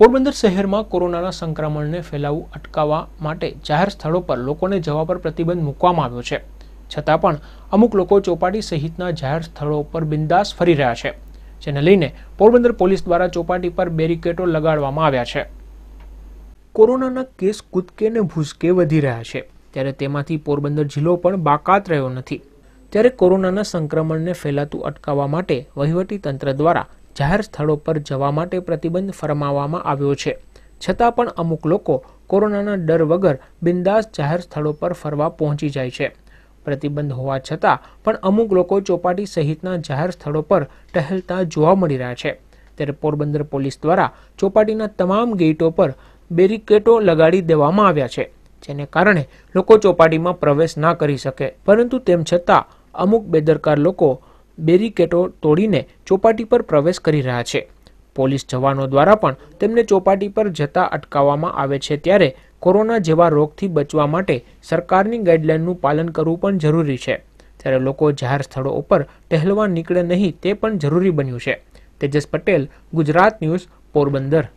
પોરબંદર શહેરમાં કોરોનાના સંક્રમણને ફેલાવું અટકાવવા માટે જાહેર સ્થળો પર લોકોને જવા પર પ્રતિબંધ મૂકવામાં આવ્યો છે છતાં પણ અમુક લોકો ચોપાટી સહિતના જાહેર સ્થળો પર બિંદાસ ફરી રહ્યા છે જેને લઈને પોરબંદર પોલીસ દ્વારા ચોપાટી પર બેરિકેટો લગાડવામાં આવ્યા છે કોરોનાના કેસ કૂદકે ને ભૂસકે વધી રહ્યા છે ત્યારે તેમાંથી પોરબંદર જિલ્લો પણ બાકાત રહ્યો નથી ત્યારે કોરોનાના સંક્રમણને ફેલાતું અટકાવવા માટે વહીવટી તંત્ર દ્વારા જાહેર સ્થળો પર જવા માટે પ્રતિબંધ ફરમાવવામાં આવ્યો છે છતાં પણ અમુક લોકો કોરોનાના ડર વગર બિંદાસ જાહેર સ્થળો પર ફરવા પહોંચી જાય છે પ્રતિબંધ હોવા છતાં પણ અમુક લોકો ચોપાટી સહિતના જાહેર સ્થળો પર ટહેલતા જોવા મળી રહ્યા છે ત્યારે પોરબંદર પોલીસ દ્વારા ચોપાટીના તમામ ગેટો પર બેરિકેટો લગાડી દેવામાં આવ્યા છે જેને કારણે લોકો ચોપાટીમાં પ્રવેશ ના કરી શકે પરંતુ તેમ છતાં અમુક બેદરકાર લોકો બેરિકેટો તોડીને ચોપાટી પર પ્રવેશ કરી રહ્યા છે પોલીસ જવાનો દ્વારા પણ તેમને ચોપાટી પર જતા અટકાવવામાં આવે છે ત્યારે કોરોના જેવા રોગથી બચવા માટે સરકારની ગાઈડલાઇનનું પાલન કરવું પણ જરૂરી છે ત્યારે લોકો જાહેર સ્થળો ઉપર ટહેલવા નીકળે નહીં તે પણ જરૂરી બન્યું છે તેજસ પટેલ ગુજરાત ન્યૂઝ પોરબંદર